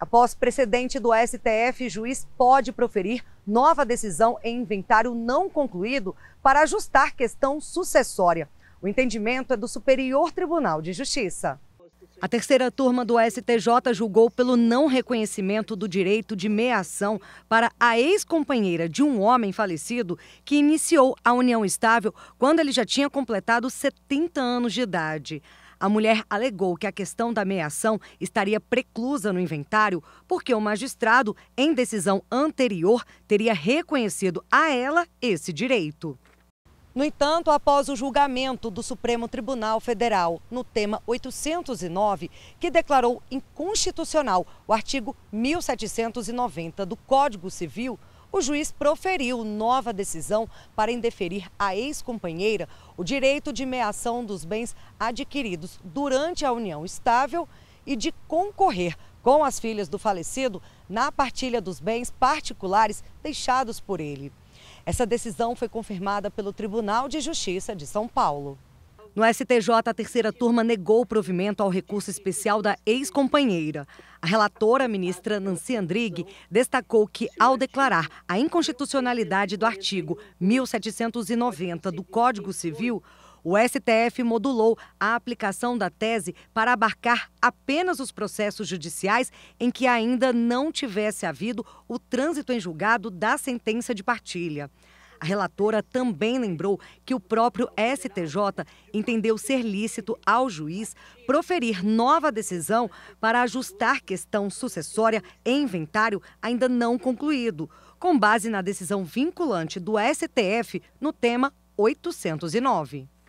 Após precedente do STF, juiz pode proferir nova decisão em inventário não concluído para ajustar questão sucessória. O entendimento é do Superior Tribunal de Justiça. A terceira turma do STJ julgou pelo não reconhecimento do direito de meação para a ex-companheira de um homem falecido que iniciou a união estável quando ele já tinha completado 70 anos de idade. A mulher alegou que a questão da meiação estaria preclusa no inventário porque o magistrado, em decisão anterior, teria reconhecido a ela esse direito. No entanto, após o julgamento do Supremo Tribunal Federal no tema 809, que declarou inconstitucional o artigo 1790 do Código Civil, o juiz proferiu nova decisão para indeferir à ex-companheira o direito de meação dos bens adquiridos durante a união estável e de concorrer com as filhas do falecido na partilha dos bens particulares deixados por ele. Essa decisão foi confirmada pelo Tribunal de Justiça de São Paulo. No STJ, a terceira turma negou o provimento ao recurso especial da ex-companheira. A relatora, a ministra Nancy Andrighi, destacou que, ao declarar a inconstitucionalidade do artigo 1790 do Código Civil, o STF modulou a aplicação da tese para abarcar apenas os processos judiciais em que ainda não tivesse havido o trânsito em julgado da sentença de partilha. A relatora também lembrou que o próprio STJ entendeu ser lícito ao juiz proferir nova decisão para ajustar questão sucessória em inventário ainda não concluído, com base na decisão vinculante do STF no tema 809.